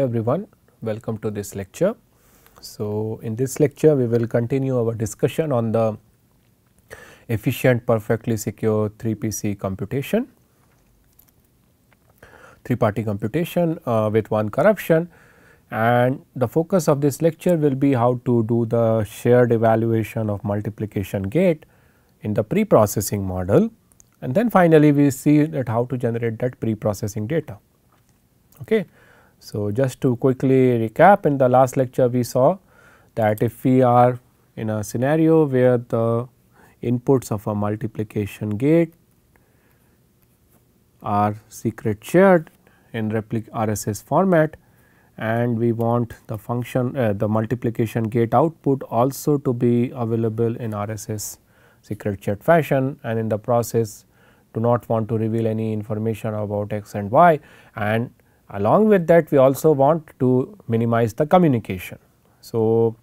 Hello everyone, welcome to this lecture. So, in this lecture we will continue our discussion on the efficient perfectly secure 3PC computation, 3 party computation uh, with one corruption and the focus of this lecture will be how to do the shared evaluation of multiplication gate in the pre-processing model and then finally we see that how to generate that pre-processing data. Okay. So, just to quickly recap in the last lecture we saw that if we are in a scenario where the inputs of a multiplication gate are secret shared in RSS format and we want the function uh, the multiplication gate output also to be available in RSS secret shared fashion and in the process do not want to reveal any information about x and y and Along with that we also want to minimize the communication. So,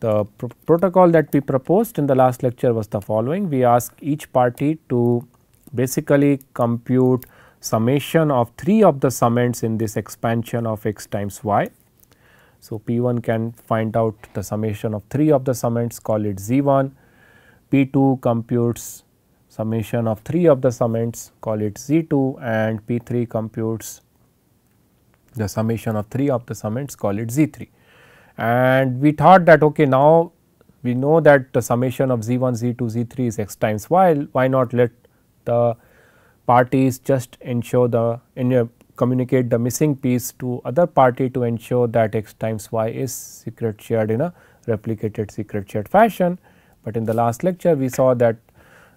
the protocol that we proposed in the last lecture was the following. We ask each party to basically compute summation of 3 of the summands in this expansion of x times y. So, P1 can find out the summation of 3 of the summands, call it Z1, P2 computes summation of 3 of the summands, call it Z2 and P3 computes the summation of 3 of the summits call it Z3. And we thought that okay now we know that the summation of Z1, Z2, Z3 is x times y, why not let the parties just ensure the uh, communicate the missing piece to other party to ensure that x times y is secret shared in a replicated secret shared fashion. But in the last lecture we saw that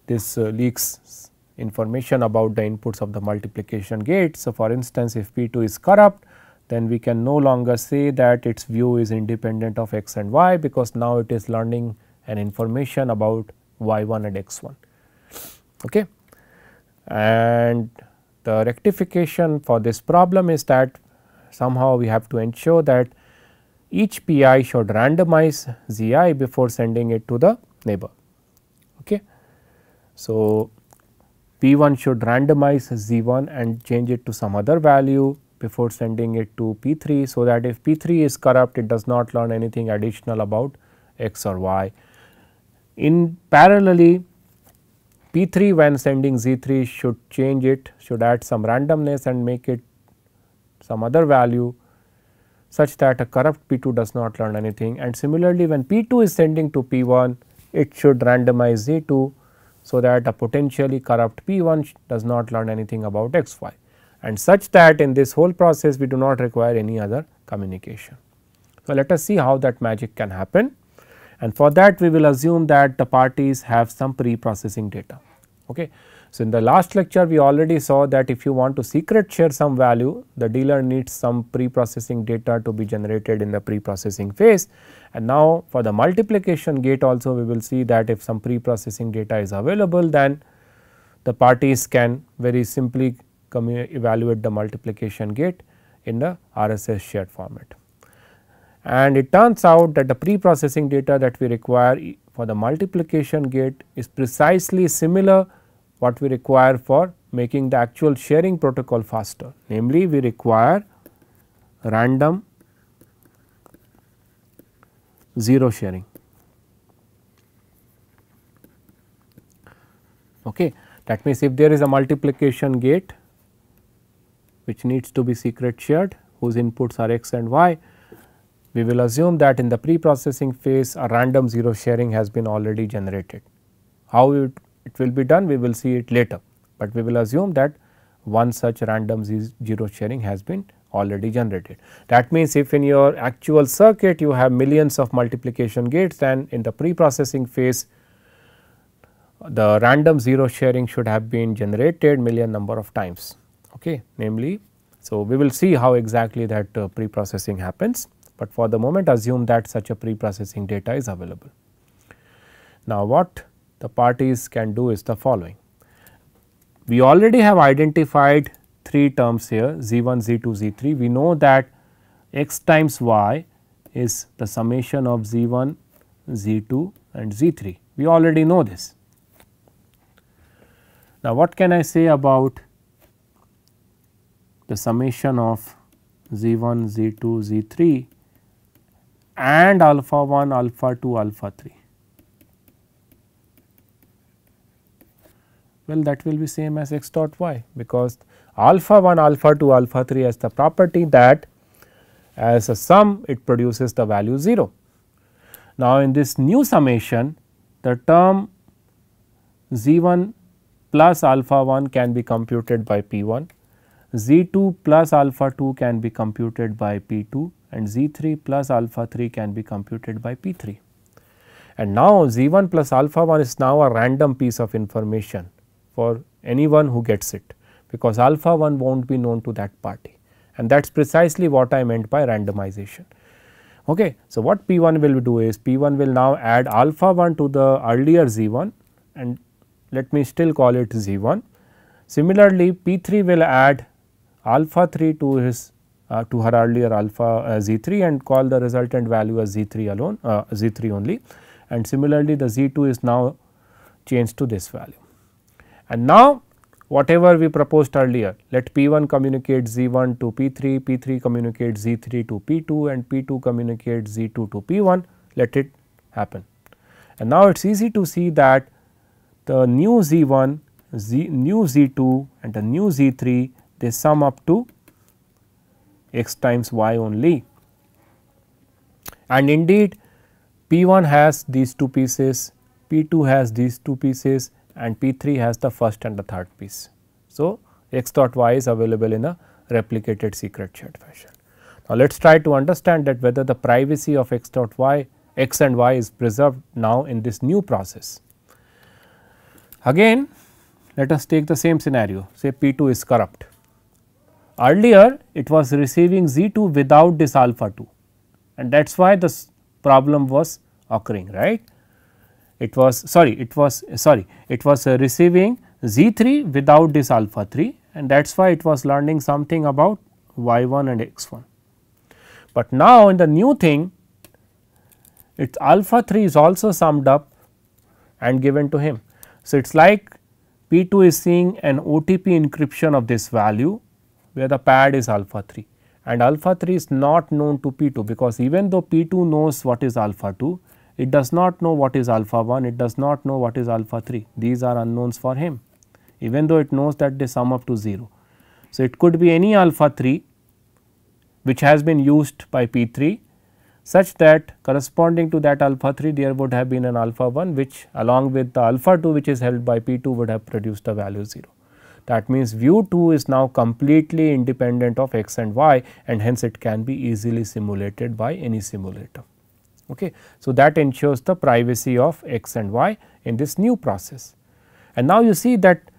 this uh, leaks information about the inputs of the multiplication gate. So, for instance, if P2 is corrupt, then we can no longer say that its view is independent of x and y because now it is learning an information about y1 and x1. Okay. And the rectification for this problem is that somehow we have to ensure that each pi should randomize zi before sending it to the neighbor. Okay. So, P1 should randomize Z1 and change it to some other value before sending it to P3. So, that if P3 is corrupt it does not learn anything additional about X or Y. In parallelly P3 when sending Z3 should change it should add some randomness and make it some other value such that a corrupt P2 does not learn anything and similarly when P2 is sending to P1 it should randomize Z2 so that a potentially corrupt P1 does not learn anything about xy and such that in this whole process we do not require any other communication. So, let us see how that magic can happen and for that we will assume that the parties have some pre-processing data. Okay. So, in the last lecture we already saw that if you want to secret share some value the dealer needs some pre-processing data to be generated in the pre-processing phase and now for the multiplication gate also we will see that if some pre-processing data is available then the parties can very simply evaluate the multiplication gate in the RSS shared format. And it turns out that the pre-processing data that we require for the multiplication gate is precisely similar what we require for making the actual sharing protocol faster. Namely, we require random zero sharing. Okay. That means, if there is a multiplication gate which needs to be secret shared whose inputs are x and y, we will assume that in the pre-processing phase a random zero sharing has been already generated. How it it will be done we will see it later, but we will assume that one such random zero sharing has been already generated. That means, if in your actual circuit you have millions of multiplication gates then in the pre-processing phase the random zero sharing should have been generated million number of times okay namely so we will see how exactly that uh, pre-processing happens but for the moment assume that such a pre-processing data is available now what the parties can do is the following. We already have identified three terms here z1, z2, z3. We know that x times y is the summation of z1, z2 and z3. We already know this. Now, what can I say about the summation of z1, z2, z3 and alpha 1, alpha 2, alpha 3? well that will be same as x dot y because alpha 1 alpha 2 alpha 3 has the property that as a sum it produces the value 0. Now, in this new summation the term z 1 plus alpha 1 can be computed by p 1, z 2 plus alpha 2 can be computed by p 2 and z 3 plus alpha 3 can be computed by p 3. And now, z 1 plus alpha 1 is now a random piece of information for anyone who gets it because alpha 1 will not be known to that party and that is precisely what I meant by randomization. Okay. So, what P 1 will do is P 1 will now add alpha 1 to the earlier Z 1 and let me still call it Z 1. Similarly, P 3 will add alpha 3 to his uh, to her earlier alpha uh, Z 3 and call the resultant value as Z 3 alone uh, Z 3 only and similarly the Z 2 is now changed to this value. And now whatever we proposed earlier let P1 communicate Z1 to P3, P3 communicate Z3 to P2 and P2 communicate Z2 to P1 let it happen. And now it is easy to see that the new Z1, Z, new Z2 and the new Z3 they sum up to x times y only. And indeed P1 has these two pieces, P2 has these two pieces and P3 has the first and the third piece. So, x dot y is available in a replicated secret shared fashion. Now, let us try to understand that whether the privacy of x dot y, x and y is preserved now in this new process. Again, let us take the same scenario say P2 is corrupt. Earlier, it was receiving Z2 without this alpha 2 and that is why this problem was occurring right it was sorry it was sorry it was uh, receiving Z3 without this alpha 3 and that is why it was learning something about y1 and x1. But now in the new thing its alpha 3 is also summed up and given to him. So, it is like P2 is seeing an OTP encryption of this value where the pad is alpha 3 and alpha 3 is not known to P2 because even though P2 knows what is alpha 2, it does not know what is alpha 1, it does not know what is alpha 3, these are unknowns for him even though it knows that they sum up to 0. So, it could be any alpha 3 which has been used by P 3 such that corresponding to that alpha 3 there would have been an alpha 1 which along with the alpha 2 which is held by P 2 would have produced a value 0. That means, v 2 is now completely independent of x and y and hence it can be easily simulated by any simulator. Okay. So, that ensures the privacy of x and y in this new process. And now you see that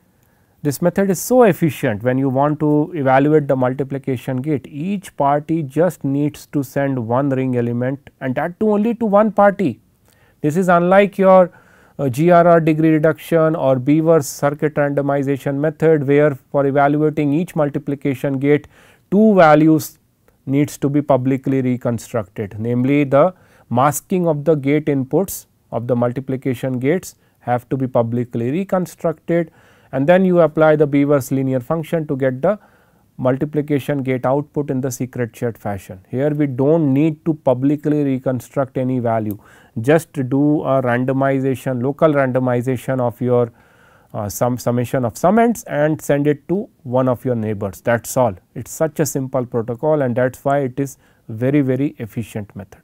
this method is so efficient when you want to evaluate the multiplication gate each party just needs to send one ring element and that too only to one party. This is unlike your uh, GRR degree reduction or Beaver's circuit randomization method where for evaluating each multiplication gate two values needs to be publicly reconstructed namely the masking of the gate inputs of the multiplication gates have to be publicly reconstructed and then you apply the Beaver's linear function to get the multiplication gate output in the secret shared fashion. Here we do not need to publicly reconstruct any value, just do a randomization, local randomization of your uh, sum summation of sums, and send it to one of your neighbors that is all. It is such a simple protocol and that is why it is very very efficient method.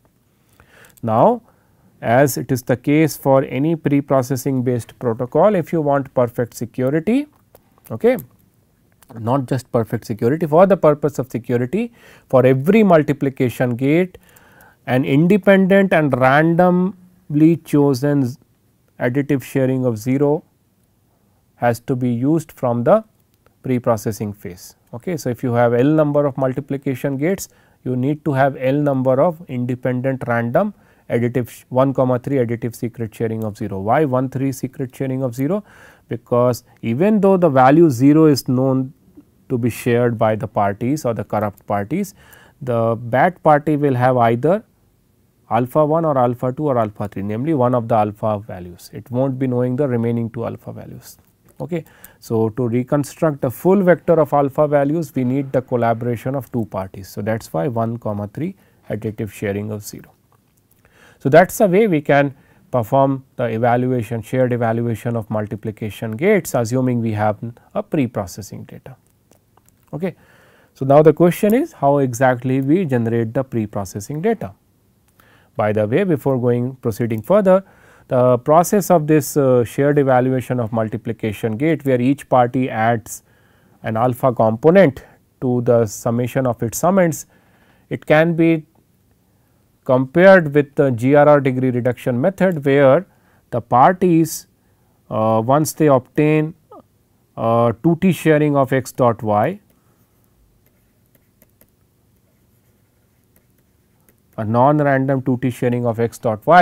Now, as it is the case for any pre-processing based protocol, if you want perfect security, okay, not just perfect security, for the purpose of security, for every multiplication gate, an independent and randomly chosen additive sharing of 0 has to be used from the pre-processing phase. Okay. So, if you have L number of multiplication gates, you need to have L number of independent random additive 1 comma 3 additive secret sharing of 0. Why 1 3 secret sharing of 0? Because even though the value 0 is known to be shared by the parties or the corrupt parties, the bad party will have either alpha 1 or alpha 2 or alpha 3 namely one of the alpha values. It will not be knowing the remaining two alpha values. Okay. So, to reconstruct the full vector of alpha values we need the collaboration of two parties. So, that is why 1 comma 3 additive sharing of 0. So, that is the way we can perform the evaluation shared evaluation of multiplication gates assuming we have a pre-processing data. Okay. So, now the question is how exactly we generate the pre-processing data. By the way before going proceeding further the process of this uh, shared evaluation of multiplication gate where each party adds an alpha component to the summation of its sums, it can be compared with the GRR degree reduction method where the parties uh, once they obtain uh, 2t sharing of x dot y a non-random 2t sharing of x dot y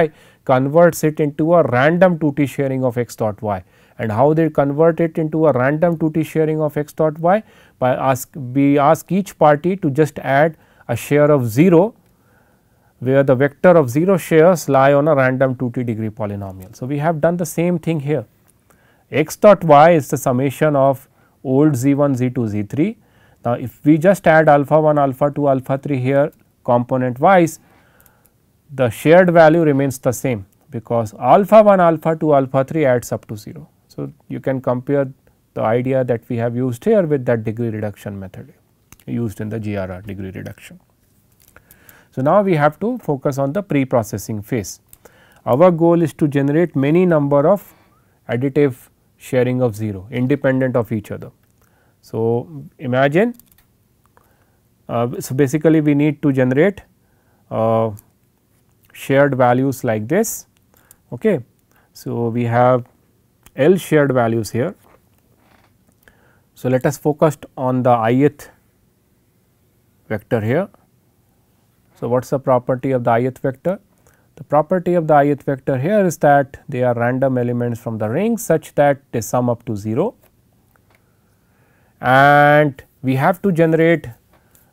converts it into a random 2t sharing of x dot y and how they convert it into a random 2t sharing of x dot y by ask we ask each party to just add a share of 0 where the vector of 0 shares lie on a random 2t degree polynomial. So, we have done the same thing here x dot y is the summation of old z1, z2, z3. Now, if we just add alpha 1, alpha 2, alpha 3 here component wise, the shared value remains the same because alpha 1, alpha 2, alpha 3 adds up to 0. So, you can compare the idea that we have used here with that degree reduction method used in the GRR degree reduction. So, now we have to focus on the pre-processing phase. Our goal is to generate many number of additive sharing of 0 independent of each other. So, imagine uh, so basically we need to generate uh, shared values like this. Okay. So, we have L shared values here. So, let us focus on the ith vector here so, what is the property of the ith vector? The property of the ith vector here is that they are random elements from the ring such that they sum up to 0 and we have to generate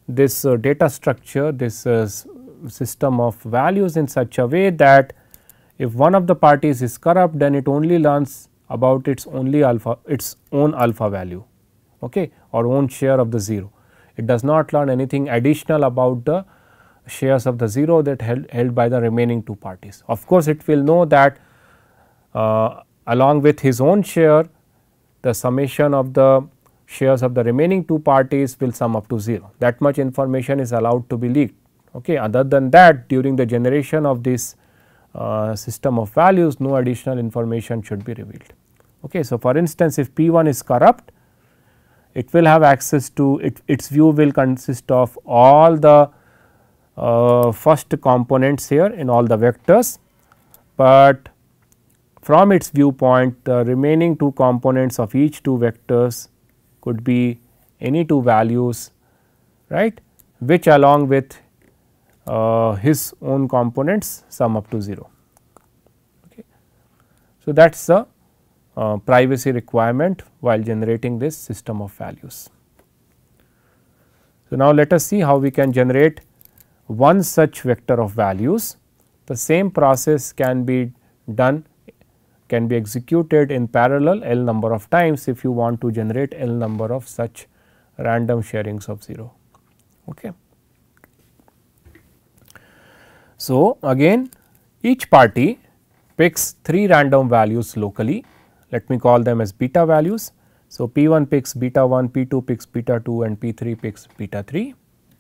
this uh, data structure, this uh, system of values in such a way that if one of the parties is corrupt then it only learns about its only alpha its own alpha value okay or own share of the 0 it does not learn anything additional about the shares of the 0 that held, held by the remaining two parties. Of course, it will know that uh, along with his own share the summation of the shares of the remaining two parties will sum up to 0 that much information is allowed to be leaked. Okay. Other than that during the generation of this uh, system of values no additional information should be revealed. Okay. So, for instance if P1 is corrupt it will have access to it, its view will consist of all the uh, first components here in all the vectors, but from its viewpoint the remaining two components of each two vectors could be any two values right which along with uh, his own components sum up to 0. Okay. So, that is the uh, privacy requirement while generating this system of values. So, now let us see how we can generate one such vector of values. The same process can be done can be executed in parallel L number of times if you want to generate L number of such random sharings of 0. Okay. So, again each party picks 3 random values locally let me call them as beta values. So, P 1 picks beta 1, P 2 picks beta 2 and P 3 picks beta 3.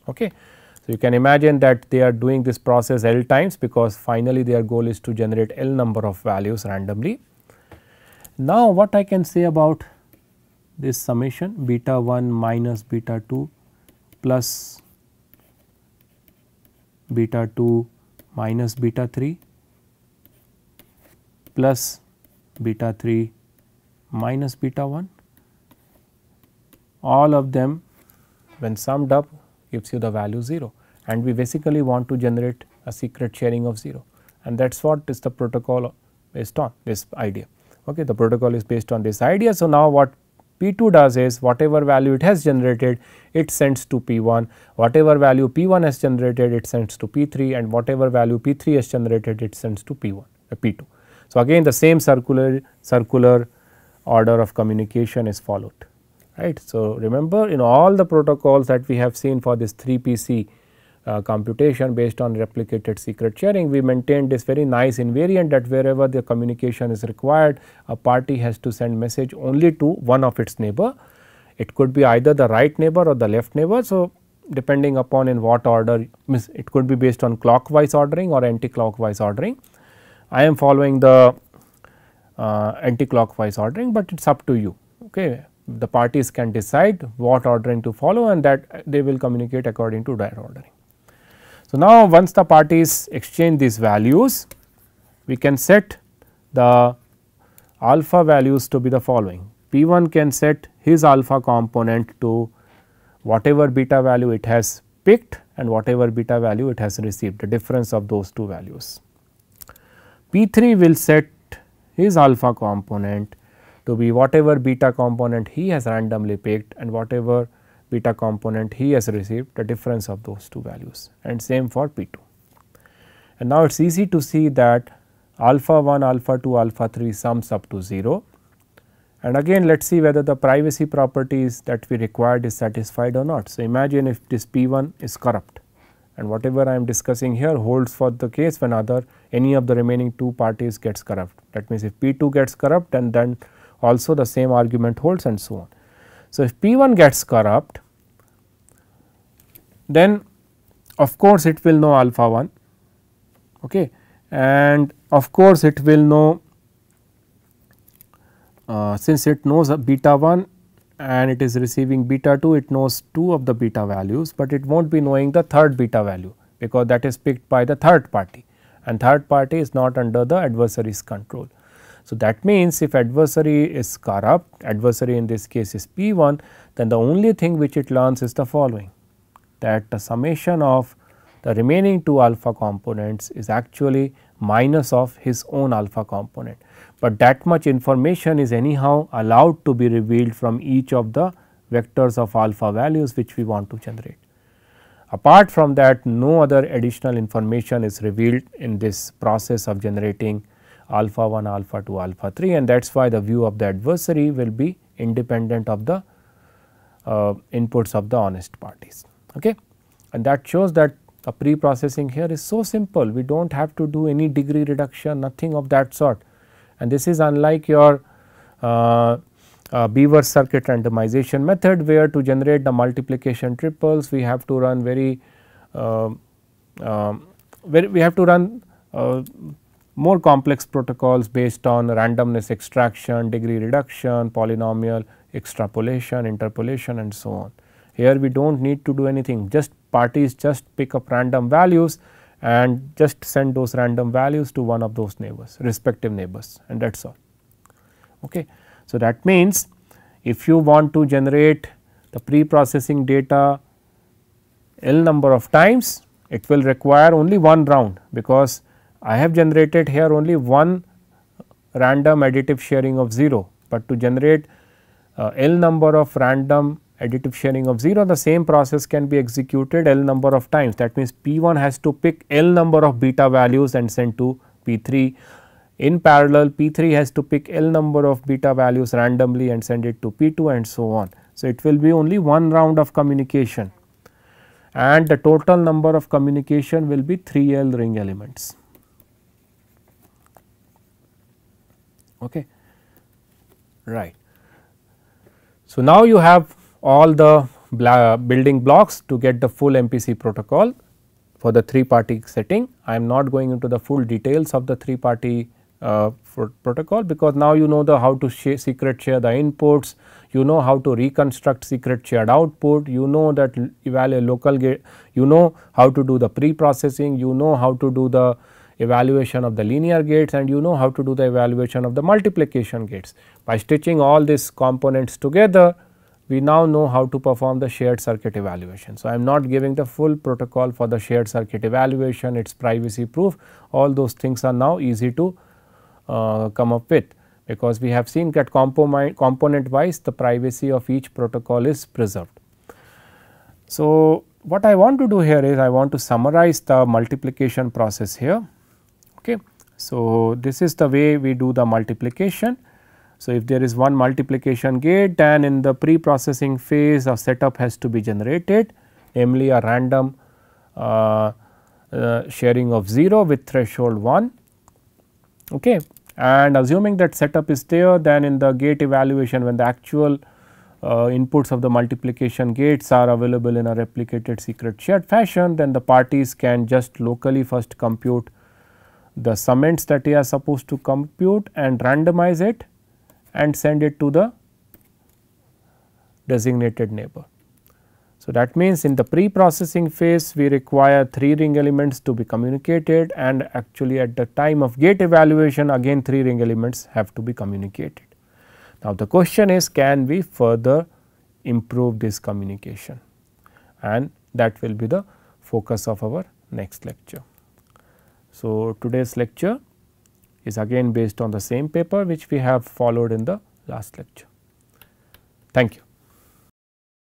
Okay. So, you can imagine that they are doing this process L times because finally, their goal is to generate L number of values randomly. Now, what I can say about this summation beta 1 minus beta 2 plus beta 2 minus beta 3 plus beta 3 minus beta 1 all of them when summed up gives you the value 0 and we basically want to generate a secret sharing of 0 and that is what is the protocol based on this idea. Okay, the protocol is based on this idea. So, now what P2 does is whatever value it has generated it sends to P1, whatever value P1 has generated it sends to P3 and whatever value P3 has generated it sends to P1 uh, P2. So, again the same circular circular order of communication is followed right. So, remember in all the protocols that we have seen for this 3PC uh, computation based on replicated secret sharing, we maintained this very nice invariant that wherever the communication is required, a party has to send message only to one of its neighbor. It could be either the right neighbor or the left neighbor. So, depending upon in what order, means it could be based on clockwise ordering or anti-clockwise ordering. I am following the uh, anti-clockwise ordering, but it is up to you. Okay the parties can decide what ordering to follow and that they will communicate according to that ordering. So, now once the parties exchange these values, we can set the alpha values to be the following. P1 can set his alpha component to whatever beta value it has picked and whatever beta value it has received, the difference of those two values. P3 will set his alpha component to be whatever beta component he has randomly picked and whatever beta component he has received the difference of those two values and same for P 2. And now it is easy to see that alpha 1, alpha 2, alpha 3 sums up to 0 and again let us see whether the privacy properties that we required is satisfied or not. So, imagine if this P 1 is corrupt and whatever I am discussing here holds for the case when other any of the remaining two parties gets corrupt. That means, if P 2 gets corrupt and then also the same argument holds and so on. So, if P 1 gets corrupt then of course, it will know alpha 1 okay. and of course, it will know uh, since it knows beta 1 and it is receiving beta 2 it knows 2 of the beta values, but it will not be knowing the third beta value because that is picked by the third party and third party is not under the adversary's control. So, that means if adversary is corrupt, adversary in this case is P1, then the only thing which it learns is the following that the summation of the remaining two alpha components is actually minus of his own alpha component. But that much information is anyhow allowed to be revealed from each of the vectors of alpha values which we want to generate. Apart from that no other additional information is revealed in this process of generating alpha 1, alpha 2, alpha 3 and that is why the view of the adversary will be independent of the uh, inputs of the honest parties. Okay? And that shows that the pre-processing here is so simple, we do not have to do any degree reduction, nothing of that sort and this is unlike your uh, uh, Beaver circuit randomization method where to generate the multiplication triples we have to run very, uh, um, uh, very we have to run uh, more complex protocols based on randomness extraction, degree reduction, polynomial extrapolation, interpolation and so on. Here we do not need to do anything just parties just pick up random values and just send those random values to one of those neighbors respective neighbors and that is all. Okay. So, that means if you want to generate the pre-processing data L number of times it will require only one round because I have generated here only one random additive sharing of 0, but to generate uh, L number of random additive sharing of 0 the same process can be executed L number of times that means P1 has to pick L number of beta values and send to P3. In parallel P3 has to pick L number of beta values randomly and send it to P2 and so on. So, it will be only one round of communication and the total number of communication will be 3L ring elements. okay right. So now you have all the building blocks to get the full MPC protocol for the 3 party setting. I am not going into the full details of the 3 party uh, protocol because now you know the how to share secret share the inputs, you know how to reconstruct secret shared output, you know that evaluate local gate, you know how to do the pre-processing, you know how to do the evaluation of the linear gates and you know how to do the evaluation of the multiplication gates. By stitching all these components together, we now know how to perform the shared circuit evaluation. So, I am not giving the full protocol for the shared circuit evaluation, its privacy proof, all those things are now easy to uh, come up with because we have seen that component wise the privacy of each protocol is preserved. So, what I want to do here is I want to summarize the multiplication process here. Okay. So, this is the way we do the multiplication. So, if there is one multiplication gate then in the pre-processing phase a setup has to be generated namely a random uh, uh, sharing of 0 with threshold 1. Okay. And assuming that setup is there then in the gate evaluation when the actual uh, inputs of the multiplication gates are available in a replicated secret shared fashion then the parties can just locally first compute the summants that you are supposed to compute and randomize it and send it to the designated neighbor. So, that means in the pre-processing phase we require 3 ring elements to be communicated and actually at the time of gate evaluation again 3 ring elements have to be communicated. Now, the question is can we further improve this communication and that will be the focus of our next lecture. So, today's lecture is again based on the same paper which we have followed in the last lecture. Thank you.